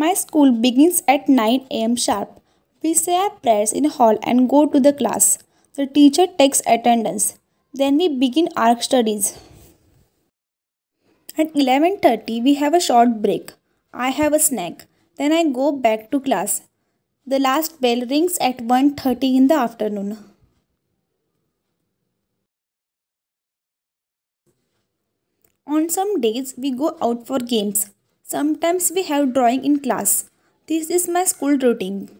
My school begins at 9 am sharp. We say our prayers in hall and go to the class. The teacher takes attendance. Then we begin our studies. At 11:30 we have a short break. I have a snack. Then I go back to class. The last bell rings at 1:30 in the afternoon. On some days we go out for games. Sometimes we have drawing in class. This is my school routine.